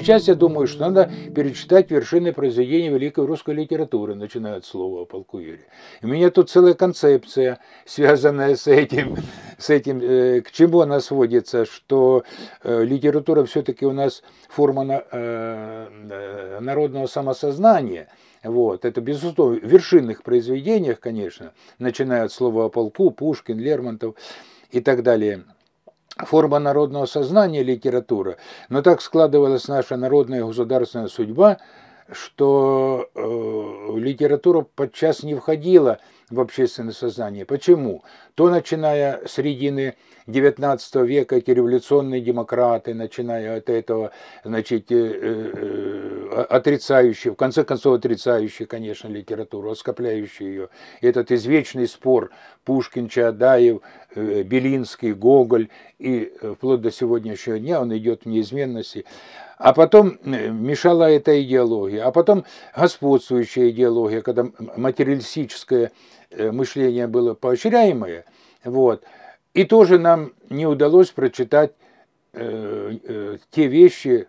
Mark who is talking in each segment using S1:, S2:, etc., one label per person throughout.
S1: сейчас я думаю, что надо перечитать вершины произведения великой русской литературы, начиная от слова о полку Юрия. У меня тут целая концепция, связанная с этим, с этим э, к чему она сводится, что э, литература все-таки у нас форма на, э, э, народного самосознания, вот. Это, безусловно, в вершинных произведениях, конечно, начиная от слова о полку, Пушкин, Лермонтов и так далее – форма народного сознания литература, но так складывалась наша народная государственная судьба – что э, литература подчас не входила в общественное сознание. Почему? То, начиная с середины XIX века, эти революционные демократы, начиная от этого, значит, э, э, э отрицающие, в конце концов отрицающие, конечно, литературу, оскопляющие ее. Этот извечный спор Пушкин, Чадаев, э, Белинский, Гоголь и э, вплоть до сегодняшнего дня он идет в неизменности. А потом мешала эта идеология. А потом господствующая идеология, когда материалистическое э, мышление было поощряемое. Вот. И тоже нам не удалось прочитать э, э, те вещи,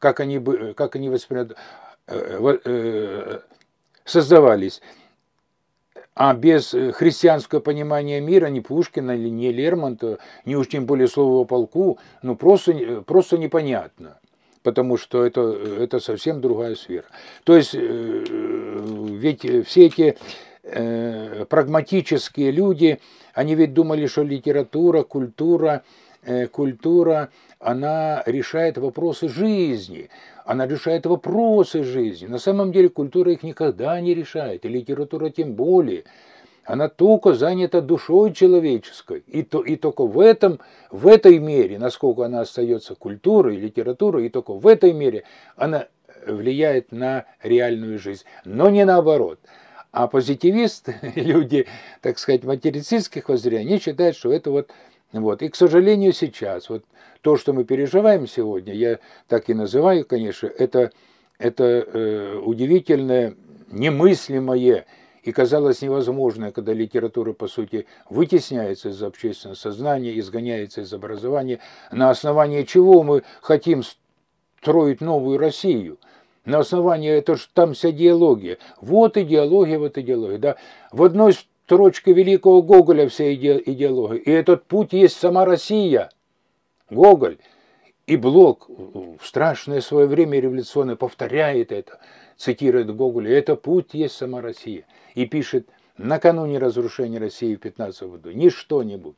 S1: как они, как они воспринимают, э, э, создавались. А без э, христианского понимания мира ни Пушкина, ни Лермонтова, ни уж тем более слова полку, ну просто, э, просто непонятно потому что это, это совсем другая сфера. То есть э, ведь все эти э, прагматические люди, они ведь думали, что литература, культура, э, культура, она решает вопросы жизни, она решает вопросы жизни. На самом деле культура их никогда не решает, и литература тем более – она только занята душой человеческой. И, то, и только в, этом, в этой мере, насколько она остается культурой, литературой, и только в этой мере она влияет на реальную жизнь. Но не наоборот. А позитивисты, люди, так сказать, материцистских воззрений, они считают, что это вот вот. И, к сожалению, сейчас вот то, что мы переживаем сегодня, я так и называю, конечно, это, это э, удивительное, немыслимое и казалось невозможное, когда литература, по сути, вытесняется из общественного сознания, изгоняется из образования, на основании чего мы хотим строить новую Россию – на основании, это же там вся идеология. Вот идеология, вот идеология. Да? В одной строчке великого Гоголя вся идеология. И этот путь есть сама Россия. Гоголь. И Блок в страшное свое время революционное повторяет это, цитирует Гоголя. Это путь есть сама Россия и пишет накануне разрушения России в 15 году не что-нибудь,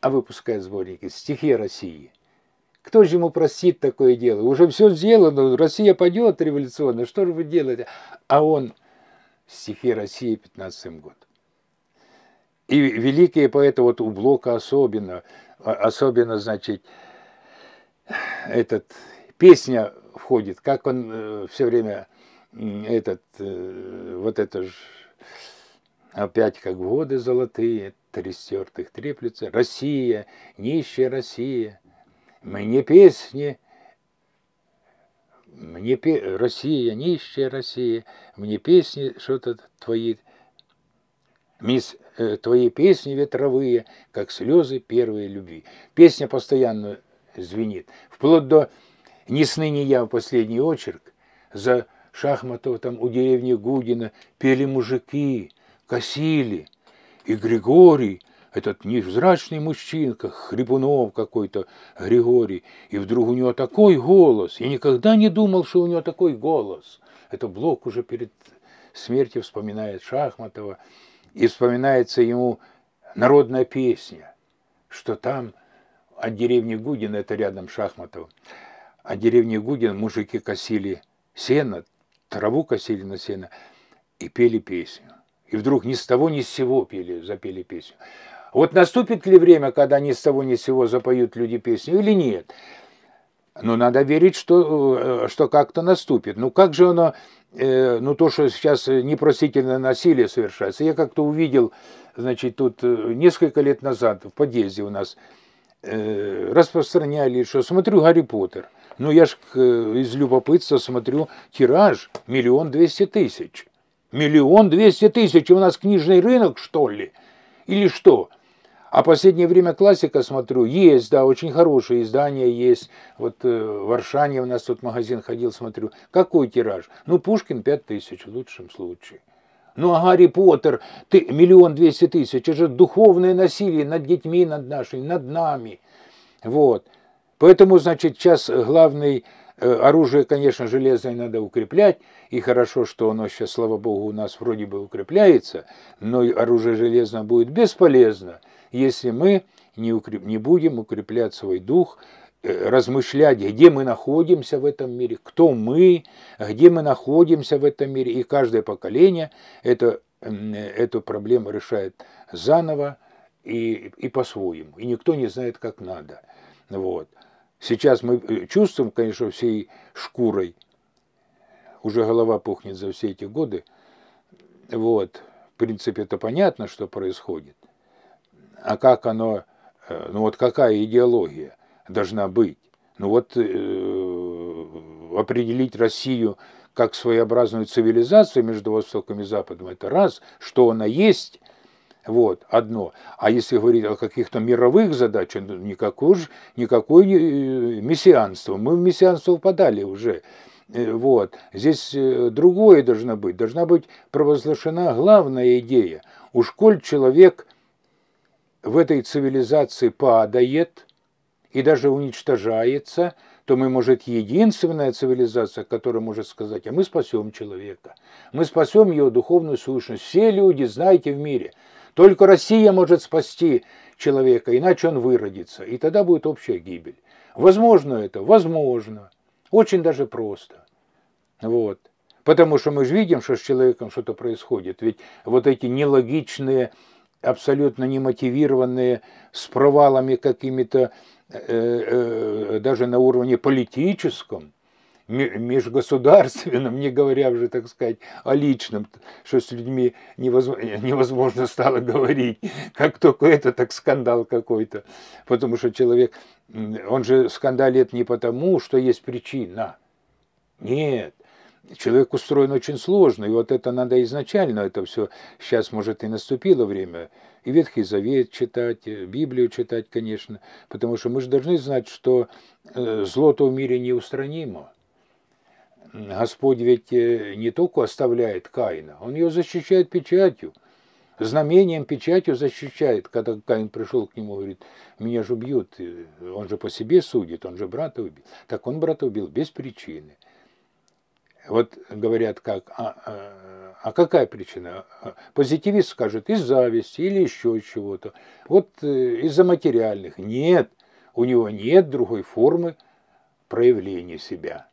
S1: а выпускает сборники «Стихи России». Кто же ему простит такое дело? Уже все сделано, Россия пойдет революционно, что же вы делаете? А он «Стихи России» 15 год. И великие поэты, вот у Блока особенно, а, особенно, значит, этот, песня входит, как он э, все время этот, э, вот это же опять как годы золотые, три стертых треплется, Россия, нищая Россия, мне песни, мне пе... Россия, нищая Россия, мне песни что-то твои, мисс, э, твои песни ветровые, как слезы первой любви. Песня постоянно звенит, вплоть до «Ни сны, ни я» в последний очерк, за Шахматова там у деревни Гудина пели мужики, косили. И Григорий, этот невзрачный как хрипунов какой-то Григорий, и вдруг у него такой голос. Я никогда не думал, что у него такой голос. Это Блок уже перед смертью вспоминает Шахматова, и вспоминается ему народная песня, что там от а деревни Гудина, это рядом Шахматова, от а деревни Гудина мужики косили сено, траву косили на сено и пели песню. И вдруг ни с того ни с сего пели, запели песню. Вот наступит ли время, когда ни с того ни с сего запоют люди песню или нет? Но надо верить, что, э, что как-то наступит. Ну как же оно, э, ну то, что сейчас непростительное насилие совершается. Я как-то увидел, значит, тут э, несколько лет назад в подъезде у нас э, распространяли, что смотрю «Гарри Поттер», ну, я ж э, из любопытства смотрю, тираж миллион двести тысяч. Миллион двести тысяч, и у нас книжный рынок, что ли? Или что? А последнее время классика смотрю, есть, да, очень хорошие издания есть. Вот э, в Варшане у нас тут магазин ходил, смотрю. Какой тираж? Ну, Пушкин пять тысяч в лучшем случае. Ну, а Гарри Поттер, ты, миллион двести тысяч, это же духовное насилие над детьми, над нашими, над нами. Вот. Поэтому, значит, сейчас главный э, оружие, конечно, железное надо укреплять, и хорошо, что оно сейчас, слава богу, у нас вроде бы укрепляется, но оружие железное будет бесполезно, если мы не, укреп... не будем укреплять свой дух, э, размышлять, где мы находимся в этом мире, кто мы, где мы находимся в этом мире, и каждое поколение это, эту проблему решает заново и, и по-своему, и никто не знает, как надо. Вот. Сейчас мы э, чувствуем, конечно, всей шкурой. Уже голова пухнет за все эти годы. Вот. В принципе, это понятно, что происходит. А как оно... Э, ну вот какая идеология должна быть? Ну вот э, определить Россию как своеобразную цивилизацию между Востоком и Западом, это раз, что она есть – вот, одно. А если говорить о каких-то мировых задачах, никакое, ну, никакое э, мессианство. Мы в мессианство впадали уже. Э, вот. Здесь э, другое должно быть. Должна быть провозглашена главная идея. Уж коль человек в этой цивилизации падает и даже уничтожается, то мы, может, единственная цивилизация, которая может сказать, а мы спасем человека. Мы спасем его духовную сущность. Все люди, знаете, в мире – только Россия может спасти человека, иначе он выродится, и тогда будет общая гибель. Возможно это? Возможно. Очень даже просто. Вот. Потому что мы же видим, что с человеком что-то происходит. Ведь вот эти нелогичные, абсолютно немотивированные, с провалами какими-то, э, э, даже на уровне политическом, межгосударственном, не говоря уже, так сказать, о личном, что с людьми невозможно, стало говорить, как только это, так скандал какой-то. Потому что человек, он же скандалит не потому, что есть причина. Нет, человек устроен очень сложно, и вот это надо изначально, это все сейчас, может, и наступило время, и Ветхий Завет читать, Библию читать, конечно, потому что мы же должны знать, что э, зло-то в мире неустранимо. Господь ведь э, не только оставляет Каина, он ее защищает печатью, знамением печатью защищает. Когда Каин пришел к нему, и говорит, меня же убьют, он же по себе судит, он же брата убил. Так он брата убил без причины. Вот говорят, как, а, а, а какая причина? Позитивист скажет, из зависти или еще чего-то. Вот э, из-за материальных. Нет, у него нет другой формы проявления себя.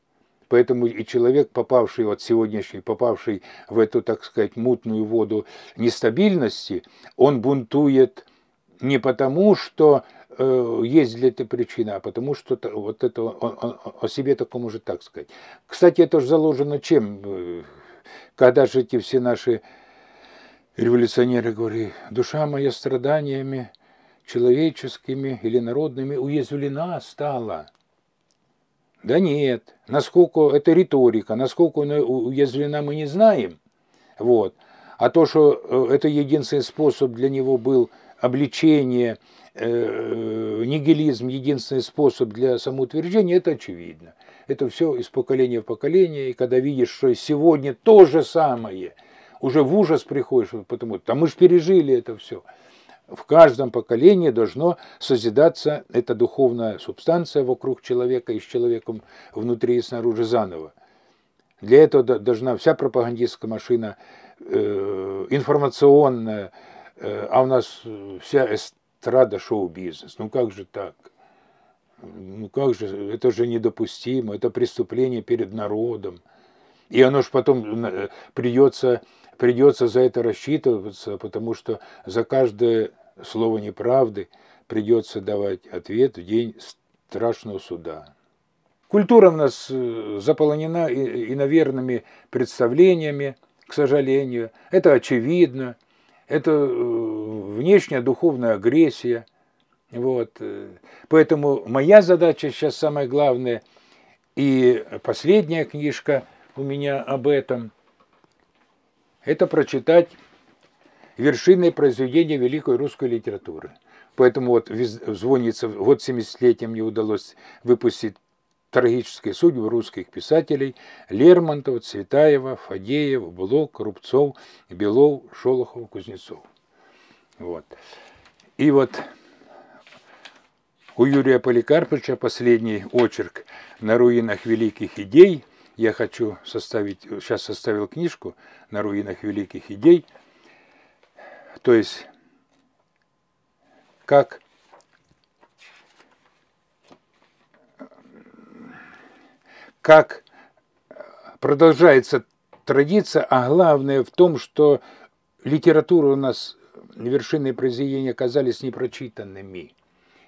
S1: Поэтому и человек, попавший вот сегодняшний, попавший в эту, так сказать, мутную воду нестабильности, он бунтует не потому, что э, есть для этой причина, а потому что вот это он, он, он, о себе такому может так сказать. Кстати, это же заложено чем? Э, когда же эти все наши революционеры говорят: душа моя страданиями человеческими или народными уязвлена стала – да нет, насколько это риторика, насколько она уязвлена, мы не знаем. Вот. А то, что э, это единственный способ для него был обличение, э, э, нигилизм, единственный способ для самоутверждения, это очевидно. Это все из поколения в поколение, и когда видишь, что сегодня то же самое, уже в ужас приходишь, потому что мы же пережили это все. В каждом поколении должно созидаться эта духовная субстанция вокруг человека и с человеком внутри и снаружи заново. Для этого должна вся пропагандистская машина, э, информационная, э, а у нас вся эстрада шоу-бизнес. Ну как же так? Ну как же, это же недопустимо, это преступление перед народом. И оно же потом э, придется, придется за это рассчитываться, потому что за каждое слово неправды придется давать ответ в день страшного суда. Культура у нас э, заполнена иноверными представлениями, к сожалению. Это очевидно. Это э, внешняя духовная агрессия. Вот. Э. Поэтому моя задача сейчас самая главная и последняя книжка у меня об этом, это прочитать вершиной произведения великой русской литературы. Поэтому вот звонится, вот 70-летием мне удалось выпустить трагические судьбы русских писателей Лермонтова, Цветаева, Фадеева, Блок, Рубцов, Белов, Шолохов, Кузнецов. Вот. И вот у Юрия Поликарповича последний очерк «На руинах великих идей». Я хочу составить, сейчас составил книжку «На руинах великих идей», то есть, как как продолжается традиция, а главное в том, что литература у нас, вершинные произведения оказались непрочитанными.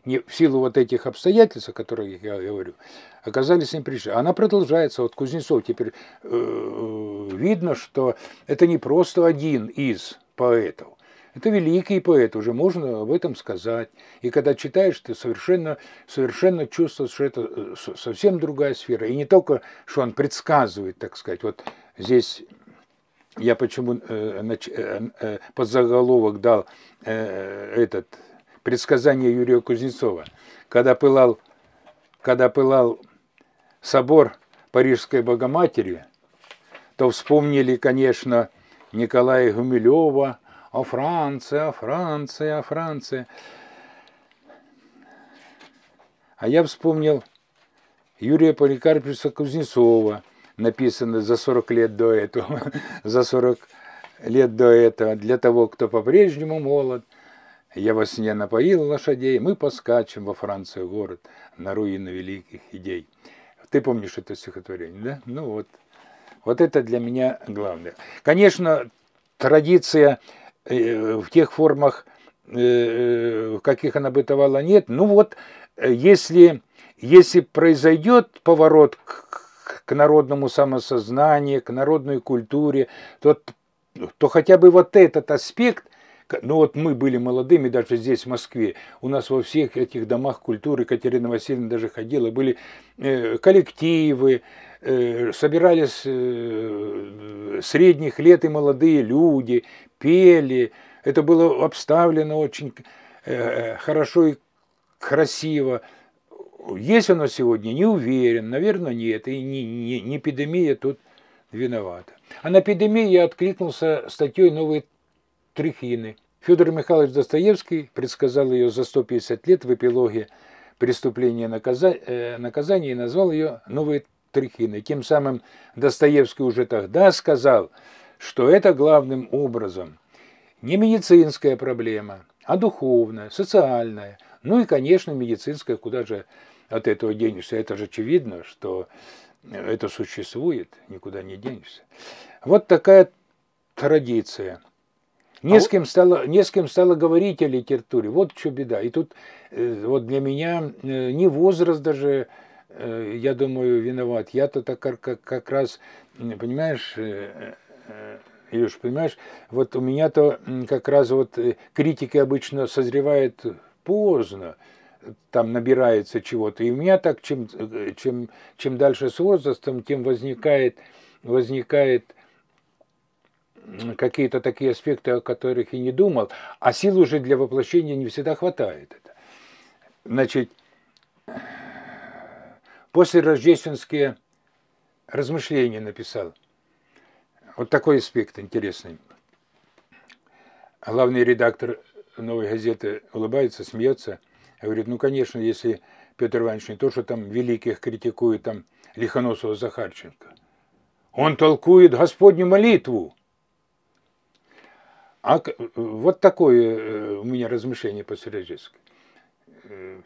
S1: Не, в силу вот этих обстоятельств, о которых я говорю, оказались непрочитанными. Она продолжается. Вот Кузнецов теперь э, э видно, что это не просто один из поэтов, это великий поэт, уже можно об этом сказать. И когда читаешь, ты совершенно, совершенно чувствуешь, что это э, совсем другая сфера. И не только, что он предсказывает, так сказать. Вот здесь я почему э, э, под заголовок дал этот предсказание Юрия Кузнецова. Когда пылал, когда пылал собор Парижской Богоматери, то вспомнили, конечно, Николая Гумилева, «О «А Франции, о а Франции, о а Франции. А я вспомнил Юрия Поликарповича Кузнецова, написанный за 40 лет до этого, за 40 лет до этого, для того, кто по-прежнему молод. Я во сне напоил лошадей, мы поскачем во Францию город на руины великих идей. Ты помнишь это стихотворение, да? Ну вот. Вот это для меня главное. Конечно, традиция Э, в тех формах, э, э, в каких она бытовала, нет. Ну вот, если, если произойдет поворот к, к народному самосознанию, к народной культуре, то, то хотя бы вот этот аспект – ну вот мы были молодыми, даже здесь, в Москве, у нас во всех этих домах культуры, Екатерина Васильевна даже ходила, были коллективы, собирались средних лет и молодые люди, пели, это было обставлено очень э, э, хорошо и красиво. Есть оно сегодня? Не уверен. Наверное, нет. И не, не, не эпидемия тут виновата. А на эпидемии я откликнулся статьей «Новые трехины». Федор Михайлович Достоевский предсказал ее за 150 лет в эпилоге «Преступление наказа... Э, наказания» и назвал ее «Новые трехины». Тем самым Достоевский уже тогда сказал – что это главным образом не медицинская проблема, а духовная, социальная, ну и, конечно, медицинская, куда же от этого денешься, это же очевидно, что это существует, никуда не денешься. Вот такая традиция. Не, а с кем стало, не с кем стало говорить о литературе. Вот что беда. И тут э, вот для меня э, не возраст даже, э, я думаю, виноват. Я-то так как, как раз, понимаешь, Э, Илюш, понимаешь, вот у меня-то как раз вот э, критики обычно созревают поздно, там набирается чего-то. И у меня так, чем, э, чем, чем дальше с возрастом, тем возникает, возникает какие-то такие аспекты, о которых и не думал, а сил уже для воплощения не всегда хватает. Значит, после рождественские размышления написал – вот такой аспект интересный. Главный редактор «Новой газеты» улыбается, смеется. Говорит, ну, конечно, если Петр Иванович не то, что там великих критикует, там Лихоносова Захарченко. Он толкует Господню молитву. А вот такое э, у меня размышление по Сирежиске. Э,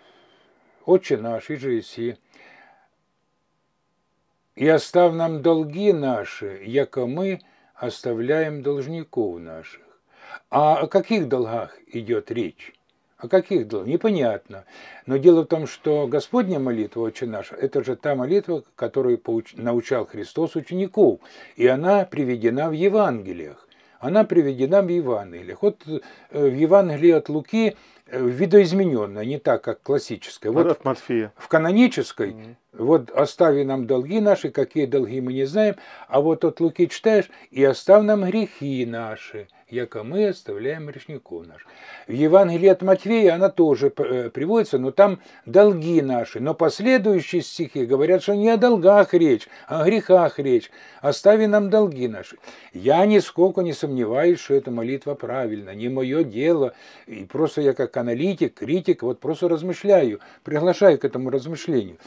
S1: Отче наш, Иже же и си, и остав нам долги наши, яко мы оставляем должников наших. А о каких долгах идет речь? О каких долгах? Непонятно. Но дело в том, что Господня молитва, Отче наш, это же та молитва, которую научал Христос учеников. И она приведена в Евангелиях. Она приведена в Евангелиях. Вот э, в Евангелии от Луки – Э, видоизмененная, не так, как классическая. Вот от Матфея. В канонической, mm -hmm. вот остави нам долги наши, какие долги мы не знаем, а вот от Луки читаешь, и оставь нам грехи наши, яко мы оставляем грешников наш. В Евангелии от Матфея она тоже э, приводится, но там долги наши. Но последующие стихи говорят, что не о долгах речь, а о грехах речь. Остави нам долги наши. Я нисколько не сомневаюсь, что эта молитва правильна, не мое дело. И просто я как как аналитик, критик, вот просто размышляю, приглашаю к этому размышлению.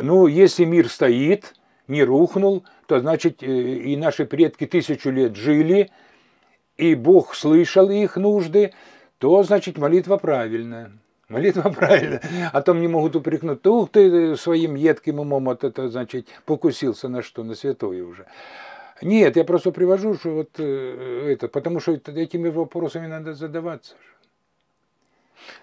S1: Ну, если мир стоит, не рухнул, то значит э, и наши предки тысячу лет жили, и Бог слышал их нужды, то значит молитва правильная. Молитва правильная. А там не могут упрекнуть, ух ты, э, своим едким умом от это, значит, покусился на что, на святое уже. Нет, я просто привожу, что вот э, это, потому что этими вопросами надо задаваться.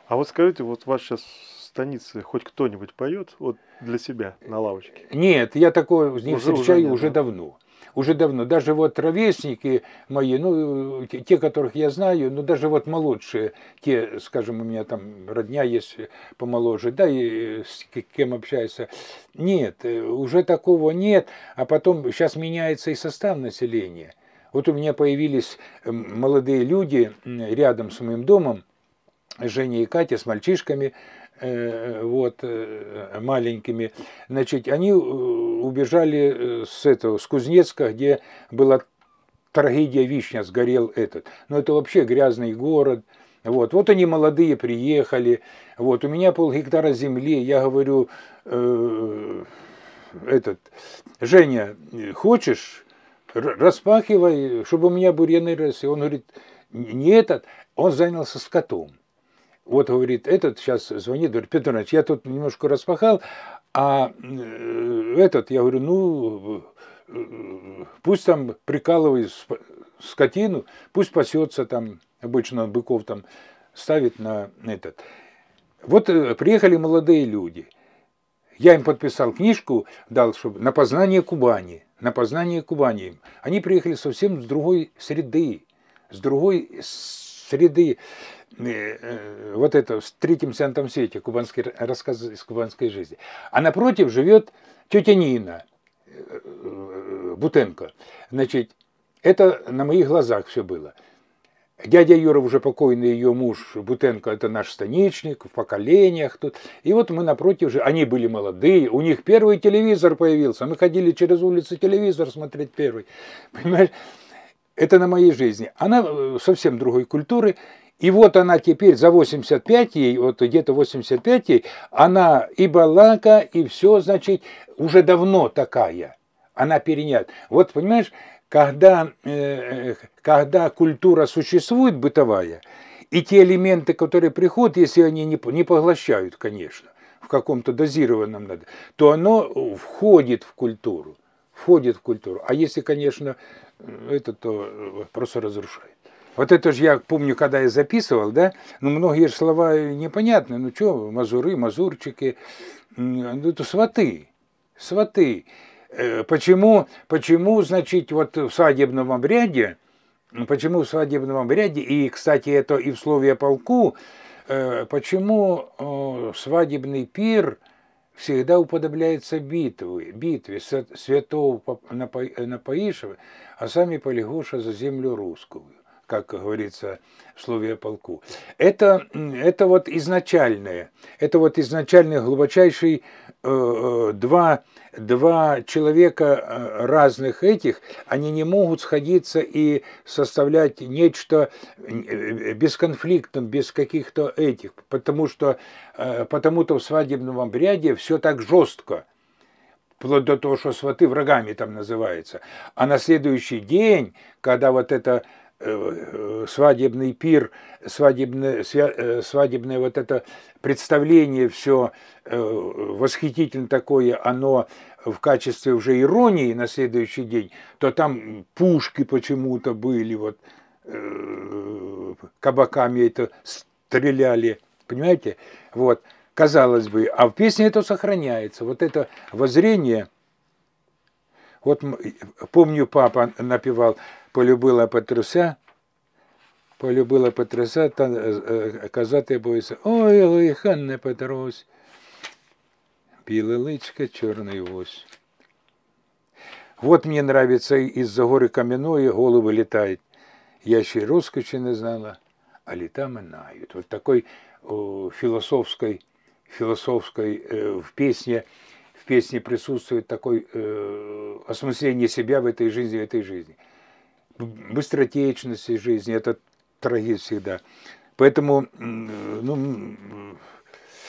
S1: А вот скажите, вот вас сейчас станице хоть кто-нибудь поет вот для себя на лавочке? Нет, я такого не уже, встречаю уже, уже давно. Уже давно. Даже вот ровесники мои, ну, те, которых я знаю, ну даже вот молодшие, те, скажем, у меня там родня есть помоложе, да, и с кем общаются. Нет, э, уже такого нет. А потом сейчас меняется и состав населения. Вот у меня появились молодые люди рядом с моим домом, Женя и Катя с мальчишками, э, вот, э, маленькими, значит, они э, убежали с этого, с Кузнецка, где была трагедия Вишня, сгорел этот. Но это вообще грязный город, вот, вот они молодые приехали, вот, у меня полгектара земли, я говорю, э, этот, Женя, хочешь, распахивай, чтобы у меня бурены И Он говорит, не этот, он занялся скотом. Вот, говорит, этот сейчас звонит, говорит, Петр Иванович, я тут немножко распахал, а э, этот, я говорю, ну, пусть там прикалывает скотину, пусть пасется там, обычно он быков там ставит на этот. Вот э, приехали молодые люди. Я им подписал книжку, дал, чтобы на познание Кубани, на познание Кубани. Они приехали совсем с другой среды, с другой среды Э, э, вот это с третьим центром свете кубанский рассказ из кубанской жизни. А напротив живет тетя Нина э, Бутенко. Значит, это на моих глазах все было. Дядя Юра, уже покойный ее муж Бутенко, это наш станичник, в поколениях тут. И вот мы напротив же, они были молодые, у них первый телевизор появился. Мы ходили через улицу телевизор смотреть первый. Понимаешь? Это на моей жизни. Она совсем другой культуры. И вот она теперь за 85 ей, вот где-то 85 ей, она и балака, и все, значит, уже давно такая. Она перенят. Вот, понимаешь, когда, э, э, когда культура существует бытовая, и те элементы, которые приходят, если они не, не поглощают, конечно, в каком-то дозированном надо, то оно входит в культуру, входит в культуру. А если, конечно, э, это то э, просто разрушает. Вот это же я помню, когда я записывал, да, ну, многие слова непонятны, ну, что, мазуры, мазурчики, ну, это сваты, сваты. Э, почему, почему, значит, вот в свадебном обряде, ну, почему в свадебном обряде, и, кстати, это и в слове полку, э, почему свадебный пир всегда уподобляется битвы, битве святого напоишь, а сами полегуша за землю русскую как говорится в слове полку. Это, это вот изначальное, это вот изначальный глубочайший э, э, два, два человека э, разных этих, они не могут сходиться и составлять нечто э, без конфликтов, без каких-то этих, потому что э, потому-то в свадебном обряде все так жестко вплоть до того, что сваты врагами там называется. А на следующий день, когда вот это Э, свадебный пир, свадебное, э, свадебное вот это представление все э, восхитительно такое, оно в качестве уже иронии на следующий день, то там пушки почему-то были, вот кабаками это стреляли, понимаете? Вот, казалось бы, а в песне это сохраняется, вот это воззрение – вот помню, папа напевал полюбила Петруся, полюбила Петруся, та казати боїться, ой, лихан Петрусь. Біле личко, чорний ось. Вот мне нравится, из-за горы каменной головы летает. Я еще и роскоши не знала, а лета минают. Вот такой о, философской, философской э, в песне в песне присутствует такое э, осмысление себя в этой жизни, в этой жизни быстротечности жизни, это трагедия всегда. Поэтому, ну,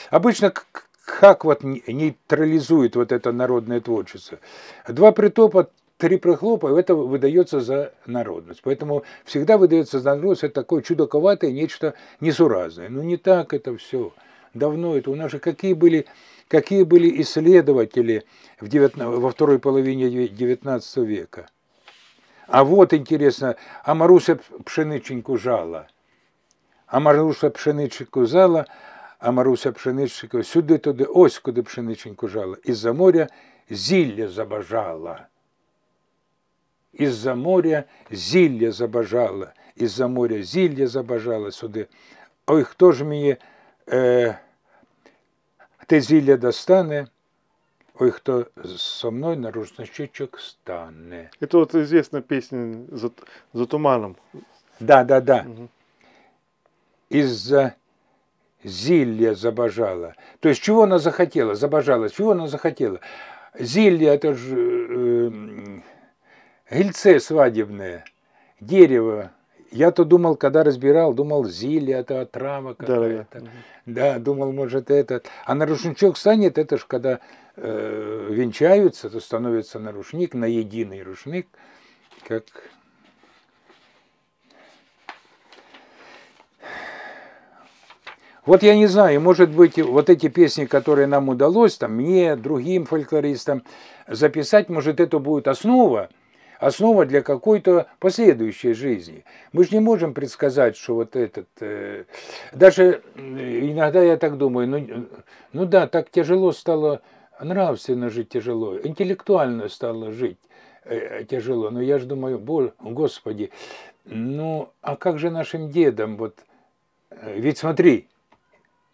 S1: обычно как вот нейтрализует вот это народное творчество? Два притопа, три прихлопа, это выдается за народность. Поэтому всегда выдается за народность, это такое чудаковатое, нечто несуразное. Ну, не так это все. Давно это. У нас же какие были, какие были исследователи в 19, во второй половине XIX века? А вот интересно, а Маруся пшениченьку жала. А Маруся пшениченьку зала, а Маруся пшениченьку сюди-туди, ось куди пшениченьку жала. Із-за моря зілля забажала. Із-за моря зілля забажала. Із-за моря зілля забажала сюди. Ой, хто ж мені е, те зілля достане? Ой, кто со мной на щечек стане. Это вот известная песня «За, за туманом». Да, да, да. Угу. Из-за зилья забожала. То есть чего она захотела? Забожала. Чего она захотела? Зилья это же э, э гельце свадебное, дерево. Я-то думал, когда разбирал, думал, зилья это отрава какая-то. Да, да. да, думал, может, это. А на рушничок станет, это ж когда э, венчаются, то становится нарушник, на единый рушник, как Вот я не знаю, может быть, вот эти песни, которые нам удалось, там, мне, другим фольклористам записать, может, это будет основа, основа для какой-то последующей жизни. Мы же не можем предсказать, что вот этот... Э, даже э, иногда я так думаю, ну, э, ну да, так тяжело стало нравственно жить тяжело, интеллектуально стало жить э, э тяжело. Но я же думаю, Боже, Господи, ну а как же нашим дедам? Вот, э, ведь смотри,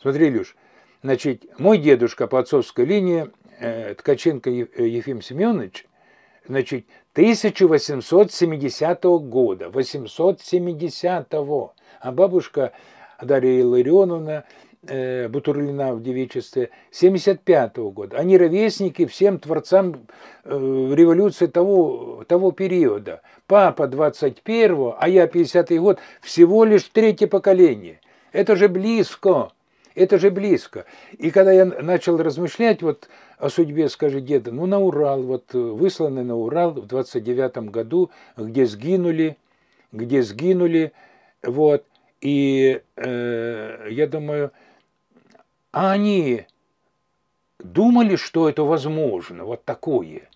S1: смотри, Люш, значит, мой дедушка по отцовской линии, э, Ткаченко э, Ефим Семенович, значит, 1870 года, 870-го, а бабушка Дарья Илларионовна – Э, Бутурлина в девичестве, 75 -го года. Они ровесники всем творцам э, революции того, того периода. Папа 21 а я 50-й год, всего лишь третье поколение. Это же близко, это же близко. И когда я начал размышлять вот о судьбе, скажи, деда, ну на Урал, вот э, высланы на Урал в 29 году, где сгинули, где сгинули, вот – и э, я думаю, а они думали, что это возможно, вот такое?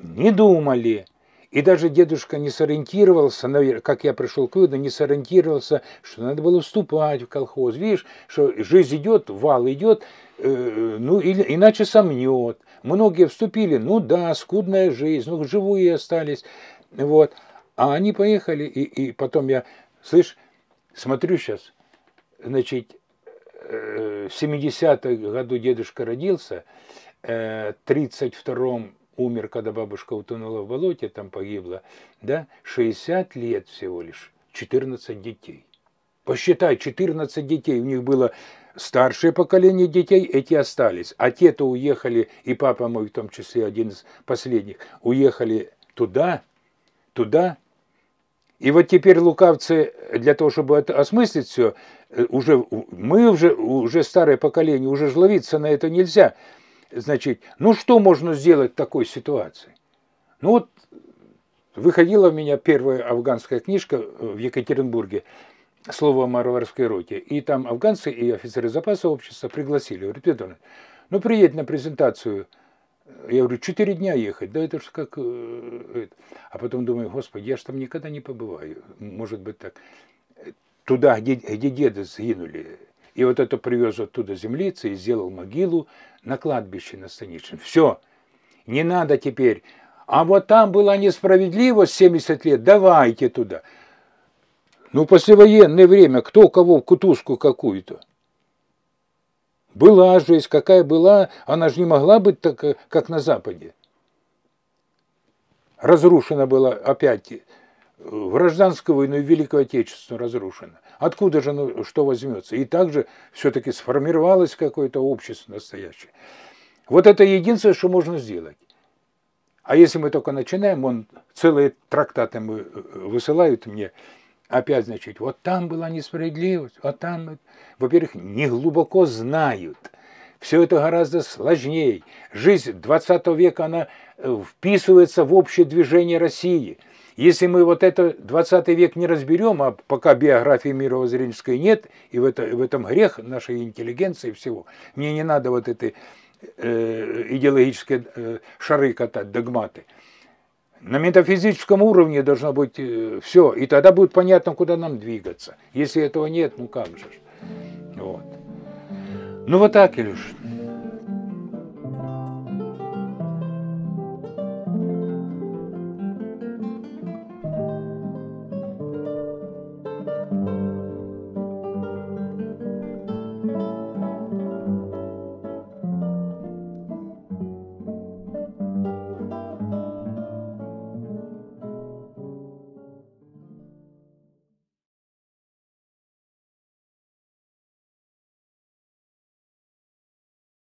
S1: Не думали. И даже дедушка не сориентировался, как я пришел к выводу, не сориентировался, что надо было вступать в колхоз. Видишь, что жизнь идет, вал идет, э, ну или, иначе сомнет. Многие вступили, ну да, скудная жизнь, ну живые остались. Вот. А они поехали, и, и потом я, слышь, Смотрю сейчас, значит, э, в 70-х году дедушка родился, э, в 32-м умер, когда бабушка утонула в болоте, там погибла, да, 60 лет всего лишь, 14 детей. Посчитай, 14 детей, у них было старшее поколение детей, эти остались. А те-то уехали, и папа мой в том числе один из последних, уехали туда, туда, и вот теперь лукавцы, э, для того, чтобы осмыслить все, э, уже, мы уже, уже старое поколение, уже жловиться на это нельзя. Значит, ну что можно сделать в такой ситуации? Ну вот выходила у меня первая афганская книжка э, в Екатеринбурге «Слово о Марварской роте». И там афганцы и офицеры запаса общества пригласили. Говорит, Петр ну приедь на презентацию – я говорю, четыре дня ехать, да это же как... Э, а потом думаю, господи, я же там никогда не побываю. Может быть так. Туда, где, где деды сгинули. И вот это привез оттуда землицы и сделал могилу на кладбище на Станичном. Все. Не надо теперь. А вот там была несправедливость 70 лет, давайте туда. Ну, послевоенное время, кто кого в кутузку какую-то. Была жизнь, какая была, она же не могла быть так, э, как на Западе. Разрушена была опять э, в гражданскую войну и великое отечество разрушено. Откуда же ну, что возьмется? И также все-таки сформировалось какое-то общество настоящее. Вот это единственное, что можно сделать. А если мы только начинаем, он целые трактаты мы, э, высылают мне, опять, значит, вот там была несправедливость, а там, во-первых, не глубоко знают. Все это гораздо сложнее. Жизнь 20 века, она э, вписывается в общее движение России. Если мы вот это 20 век не разберем, а пока биографии мировоззренческой нет, и в, это, в этом грех нашей интеллигенции всего, мне не надо вот эти э, идеологические э, шары катать, догматы. На метафизическом уровне должно быть э, все, и тогда будет понятно, куда нам двигаться. Если этого нет, ну как же. Вот. Ну вот так, Илюш.